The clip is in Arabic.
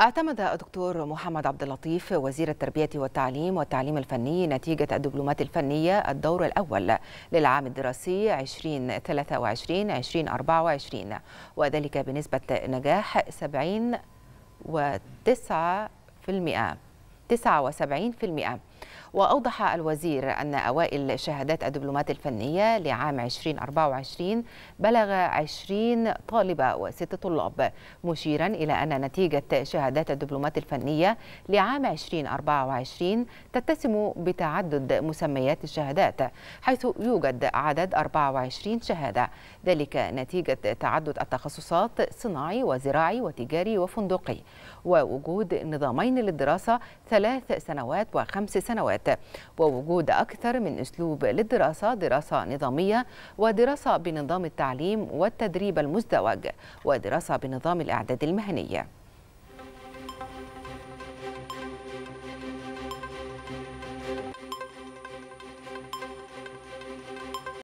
اعتمد الدكتور محمد عبد اللطيف وزير التربية والتعليم والتعليم الفني نتيجة الدبلومات الفنية الدور الأول للعام الدراسي 2023-2024 وذلك بنسبة نجاح 70 و9% 79% وأوضح الوزير أن أوائل شهادات الدبلومات الفنية لعام 2024 بلغ 20 طالبة وست طلاب مشيرا إلى أن نتيجة شهادات الدبلومات الفنية لعام 2024 تتسم بتعدد مسميات الشهادات حيث يوجد عدد 24 شهادة ذلك نتيجة تعدد التخصصات صناعي وزراعي وتجاري وفندقي ووجود نظامين للدراسة ثلاث سنوات وخمس سنوات ووجود أكثر من أسلوب للدراسة دراسة نظامية ودراسة بنظام التعليم والتدريب المزدوج ودراسة بنظام الإعداد المهني